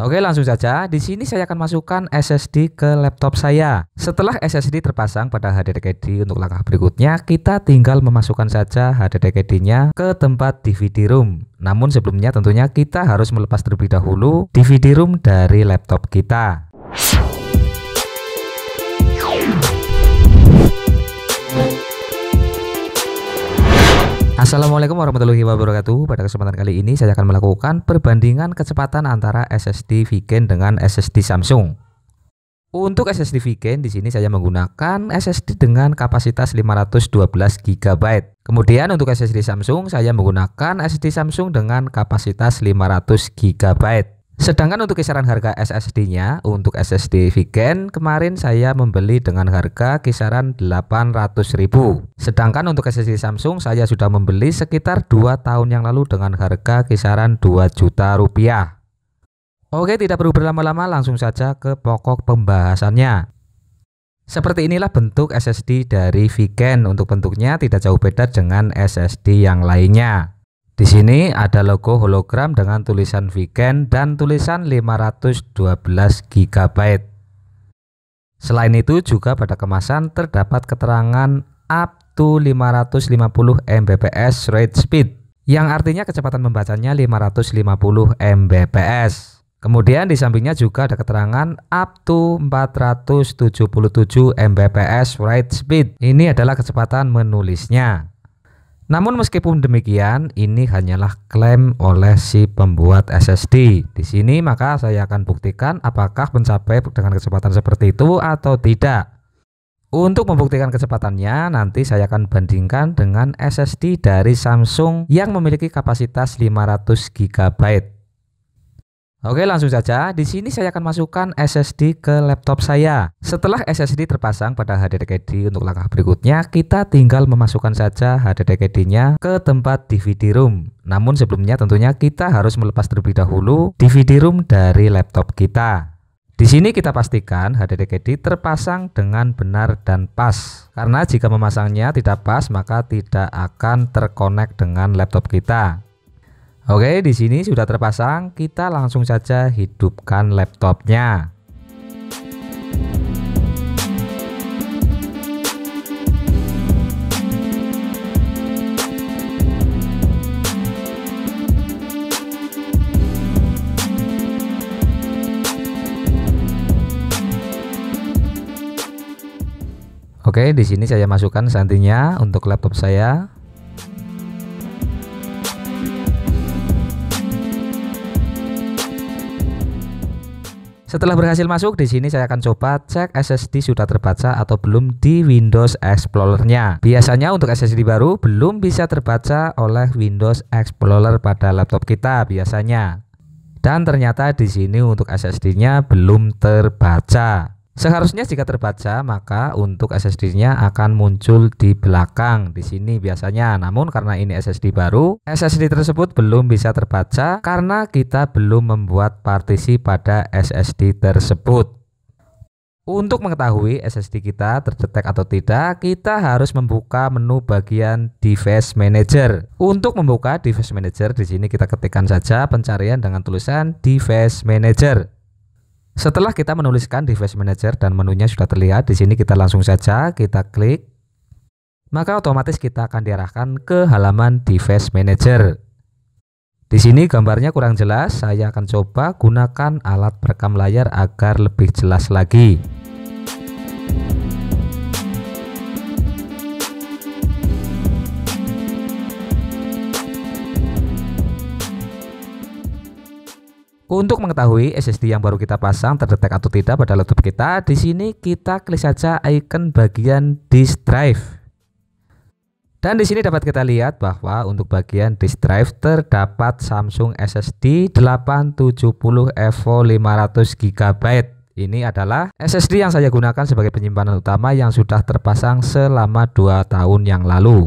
Oke langsung saja, di sini saya akan masukkan SSD ke laptop saya. Setelah SSD terpasang pada HDD untuk langkah berikutnya, kita tinggal memasukkan saja HDD-nya ke tempat DVD room. Namun sebelumnya tentunya kita harus melepas terlebih dahulu DVD room dari laptop kita. Assalamualaikum warahmatullahi wabarakatuh. Pada kesempatan kali ini saya akan melakukan perbandingan kecepatan antara SSD Vigen dengan SSD Samsung. Untuk SSD Vigen di sini saya menggunakan SSD dengan kapasitas 512 GB. Kemudian untuk SSD Samsung saya menggunakan SSD Samsung dengan kapasitas 500 GB. Sedangkan untuk kisaran harga SSD-nya untuk SSD Vigen kemarin saya membeli dengan harga kisaran 800.000. Sedangkan untuk SSD Samsung saya sudah membeli sekitar 2 tahun yang lalu dengan harga kisaran 2 juta rupiah. Oke, tidak perlu berlama-lama, langsung saja ke pokok pembahasannya. Seperti inilah bentuk SSD dari Vigen. Untuk bentuknya tidak jauh beda dengan SSD yang lainnya. Di sini ada logo hologram dengan tulisan Viken dan tulisan 512 GB. Selain itu juga pada kemasan terdapat keterangan up to 550 Mbps read speed yang artinya kecepatan membacanya 550 Mbps. Kemudian di sampingnya juga ada keterangan up to 477 Mbps write speed. Ini adalah kecepatan menulisnya. Namun meskipun demikian, ini hanyalah klaim oleh si pembuat SSD. Di sini maka saya akan buktikan apakah mencapai dengan kecepatan seperti itu atau tidak. Untuk membuktikan kecepatannya, nanti saya akan bandingkan dengan SSD dari Samsung yang memiliki kapasitas 500 GB. Oke langsung saja, di sini saya akan masukkan SSD ke laptop saya. Setelah SSD terpasang pada HDD untuk langkah berikutnya, kita tinggal memasukkan saja HDD-nya ke tempat DVD room. Namun sebelumnya tentunya kita harus melepas terlebih dahulu DVD room dari laptop kita. Di sini kita pastikan HDD terpasang dengan benar dan pas. Karena jika memasangnya tidak pas, maka tidak akan terkonek dengan laptop kita. Oke, di sini sudah terpasang, kita langsung saja hidupkan laptopnya. Oke, di sini saya masukkan santinya untuk laptop saya. Setelah berhasil masuk, di sini saya akan coba cek SSD sudah terbaca atau belum di Windows Explorer-nya. Biasanya untuk SSD baru belum bisa terbaca oleh Windows Explorer pada laptop kita biasanya. Dan ternyata di sini untuk SSD-nya belum terbaca. Seharusnya jika terbaca maka untuk SSD-nya akan muncul di belakang di sini biasanya. Namun karena ini SSD baru, SSD tersebut belum bisa terbaca karena kita belum membuat partisi pada SSD tersebut. Untuk mengetahui SSD kita terdetek atau tidak, kita harus membuka menu bagian Device Manager. Untuk membuka Device Manager di sini kita ketikkan saja pencarian dengan tulisan Device Manager. Setelah kita menuliskan device manager dan menunya sudah terlihat, di sini kita langsung saja kita klik. Maka otomatis kita akan diarahkan ke halaman device manager. Di sini gambarnya kurang jelas, saya akan coba gunakan alat perekam layar agar lebih jelas lagi. Untuk mengetahui SSD yang baru kita pasang terdetek atau tidak pada laptop kita, di sini kita klik saja icon bagian disk drive. Dan di sini dapat kita lihat bahwa untuk bagian disk drive terdapat Samsung SSD 870 EVO 500 GB. Ini adalah SSD yang saya gunakan sebagai penyimpanan utama yang sudah terpasang selama 2 tahun yang lalu.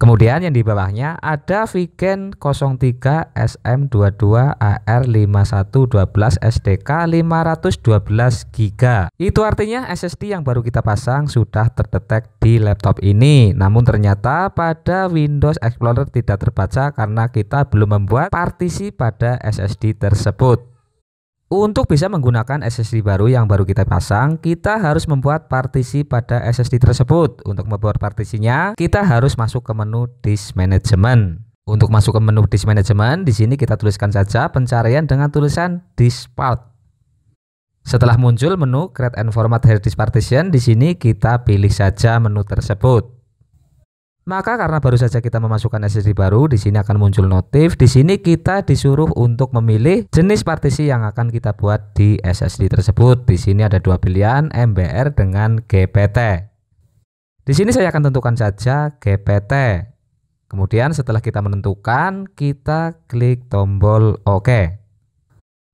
Kemudian yang di bawahnya ada Vigen 03 SM22 AR5112 SDK 512 GB. Itu artinya SSD yang baru kita pasang sudah terdetek di laptop ini. Namun ternyata pada Windows Explorer tidak terbaca karena kita belum membuat partisi pada SSD tersebut. Untuk bisa menggunakan SSD baru yang baru kita pasang, kita harus membuat partisi pada SSD tersebut. Untuk membuat partisinya, kita harus masuk ke menu Disk Management. Untuk masuk ke menu Disk Management, di sini kita tuliskan saja pencarian dengan tulisan Disk Part. Setelah muncul menu Create and Format Hard Disk Partition, di sini kita pilih saja menu tersebut. Maka karena baru saja kita memasukkan SSD baru, di sini akan muncul notif. Di sini kita disuruh untuk memilih jenis partisi yang akan kita buat di SSD tersebut. Di sini ada dua pilihan, MBR dengan GPT. Di sini saya akan tentukan saja GPT. Kemudian setelah kita menentukan, kita klik tombol OK.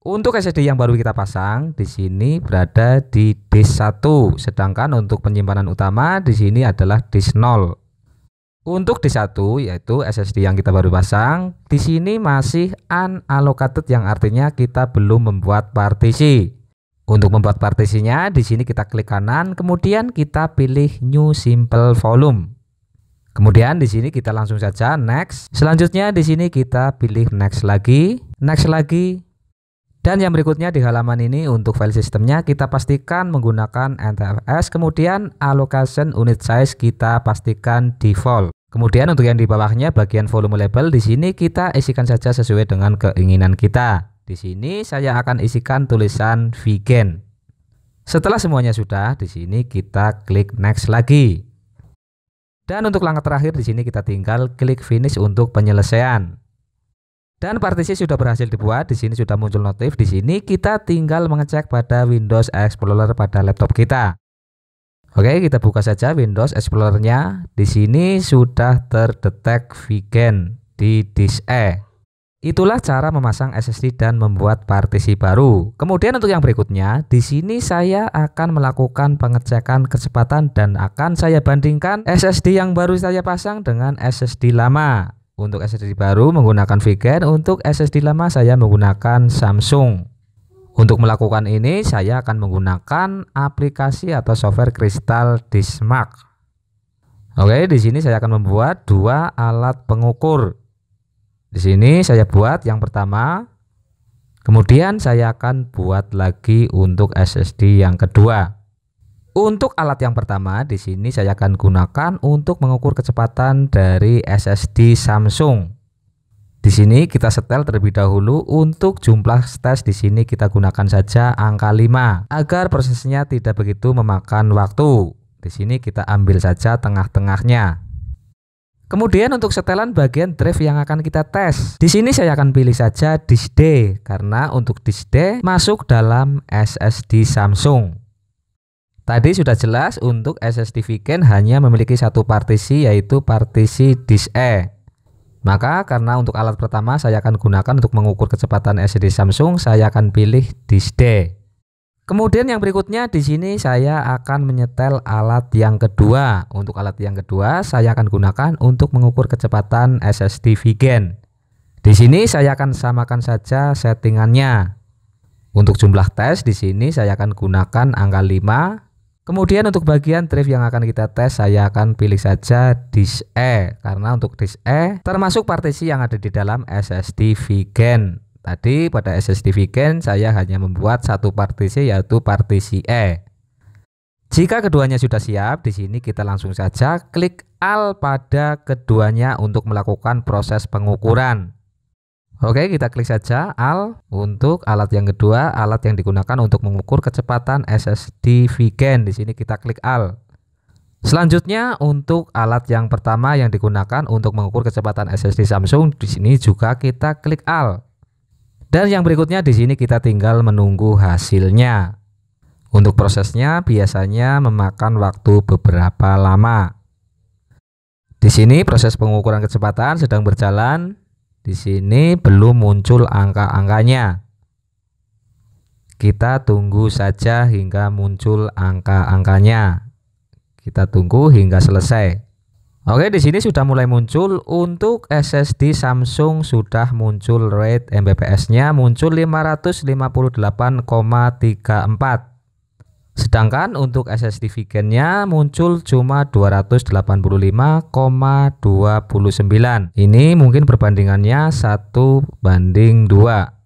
Untuk SSD yang baru kita pasang di sini berada di disk 1, sedangkan untuk penyimpanan utama di sini adalah disk 0. Untuk di satu yaitu SSD yang kita baru pasang, di sini masih unallocated yang artinya kita belum membuat partisi. Untuk membuat partisinya, di sini kita klik kanan, kemudian kita pilih new simple volume. Kemudian di sini kita langsung saja next. Selanjutnya di sini kita pilih next lagi, next lagi. Dan yang berikutnya di halaman ini untuk file sistemnya kita pastikan menggunakan NTFS, kemudian allocation unit size kita pastikan default. Kemudian untuk yang di bawahnya bagian volume label di sini kita isikan saja sesuai dengan keinginan kita. Di sini saya akan isikan tulisan vegan. Setelah semuanya sudah, di sini kita klik next lagi. Dan untuk langkah terakhir di sini kita tinggal klik finish untuk penyelesaian. Dan partisi sudah berhasil dibuat, di sini sudah muncul notif. Di sini kita tinggal mengecek pada Windows Explorer pada laptop kita. Oke, kita buka saja Windows Explorer-nya. Di sini sudah terdetek Vigen di disk E. Itulah cara memasang SSD dan membuat partisi baru. Kemudian untuk yang berikutnya, di sini saya akan melakukan pengecekan kecepatan dan akan saya bandingkan SSD yang baru saya pasang dengan SSD lama. Untuk SSD baru menggunakan Vigen, untuk SSD lama saya menggunakan Samsung. Untuk melakukan ini, saya akan menggunakan aplikasi atau software Crystal Dismark. Oke, di sini saya akan membuat dua alat pengukur. Di sini saya buat yang pertama, kemudian saya akan buat lagi untuk SSD yang kedua. Untuk alat yang pertama, di sini saya akan gunakan untuk mengukur kecepatan dari SSD Samsung. Di sini kita setel terlebih dahulu untuk jumlah tes di sini kita gunakan saja angka 5 agar prosesnya tidak begitu memakan waktu. Di sini kita ambil saja tengah-tengahnya. Kemudian untuk setelan bagian drive yang akan kita tes. Di sini saya akan pilih saja disk D karena untuk disk D masuk dalam SSD Samsung. Tadi sudah jelas untuk SSD Viken hanya memiliki satu partisi yaitu partisi disk E. Maka karena untuk alat pertama saya akan gunakan untuk mengukur kecepatan LCD Samsung, saya akan pilih display. Kemudian yang berikutnya di sini saya akan menyetel alat yang kedua. Untuk alat yang kedua saya akan gunakan untuk mengukur kecepatan SSD Vigen. Di sini saya akan samakan saja settingannya. Untuk jumlah tes di sini saya akan gunakan angka 5 Kemudian untuk bagian drive yang akan kita tes saya akan pilih saja disk E karena untuk disk E termasuk partisi yang ada di dalam SSD Vigen. Tadi pada SSD Vigen saya hanya membuat satu partisi yaitu partisi E. Jika keduanya sudah siap, di sini kita langsung saja klik Al pada keduanya untuk melakukan proses pengukuran. Oke, kita klik saja AL untuk alat yang kedua, alat yang digunakan untuk mengukur kecepatan SSD Vigen. Di sini kita klik AL. Selanjutnya untuk alat yang pertama yang digunakan untuk mengukur kecepatan SSD Samsung di sini juga kita klik AL. Dan yang berikutnya di sini kita tinggal menunggu hasilnya. Untuk prosesnya biasanya memakan waktu beberapa lama. Di sini proses pengukuran kecepatan sedang berjalan di sini belum muncul angka-angkanya. Kita tunggu saja hingga muncul angka-angkanya. Kita tunggu hingga selesai. Oke, di sini sudah mulai muncul untuk SSD Samsung sudah muncul rate Mbps-nya muncul 558,34. Sedangkan untuk SSD Vigennya muncul cuma 285,29. Ini mungkin perbandingannya 1 banding 2.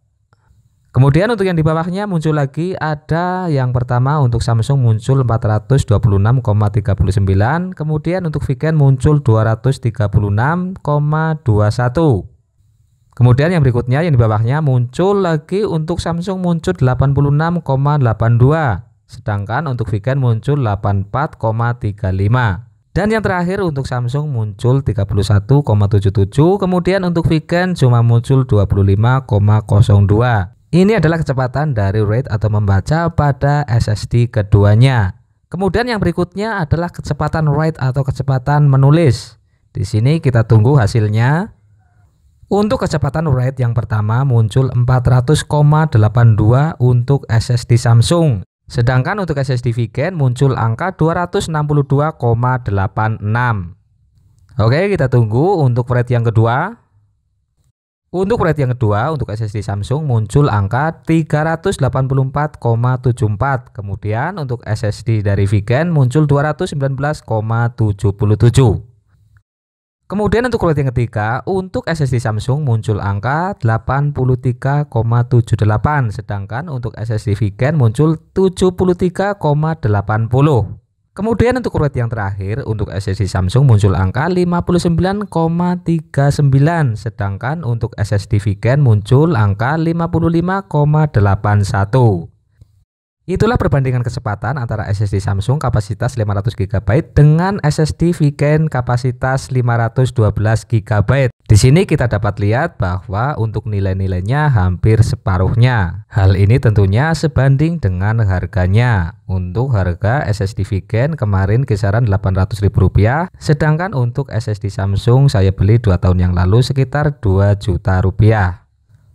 Kemudian untuk yang di bawahnya muncul lagi ada yang pertama untuk Samsung muncul 426,39, kemudian untuk Vigen muncul 236,21. Kemudian yang berikutnya yang di bawahnya muncul lagi untuk Samsung muncul 86,82. Sedangkan untuk Vigen muncul 84,35. Dan yang terakhir untuk Samsung muncul 31,77, kemudian untuk Vigen cuma muncul 25,02. Ini adalah kecepatan dari read atau membaca pada SSD keduanya. Kemudian yang berikutnya adalah kecepatan write atau kecepatan menulis. Di sini kita tunggu hasilnya. Untuk kecepatan write yang pertama muncul 400,82 untuk SSD Samsung Sedangkan untuk SSD Vigen muncul angka 262,86. Oke, kita tunggu untuk rate yang kedua. Untuk rate yang kedua, untuk SSD Samsung muncul angka 384,74. Kemudian untuk SSD dari Vigen muncul 219,77. Kemudian untuk kulit yang ketiga, untuk SSD Samsung muncul angka 83,78 sedangkan untuk SSD Vigen muncul 73,80. Kemudian untuk kulit yang terakhir, untuk SSD Samsung muncul angka 59,39 sedangkan untuk SSD Vigen muncul angka 55,81. Itulah perbandingan kecepatan antara SSD Samsung kapasitas 500 GB dengan SSD Viken kapasitas 512 GB. Di sini kita dapat lihat bahwa untuk nilai-nilainya hampir separuhnya. Hal ini tentunya sebanding dengan harganya. Untuk harga SSD Viken kemarin kisaran Rp800.000, sedangkan untuk SSD Samsung saya beli 2 tahun yang lalu sekitar 2 juta rupiah.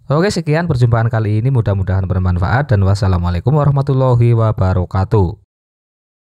Oke sekian perjumpaan kali ini mudah-mudahan bermanfaat dan wassalamualaikum warahmatullahi wabarakatuh.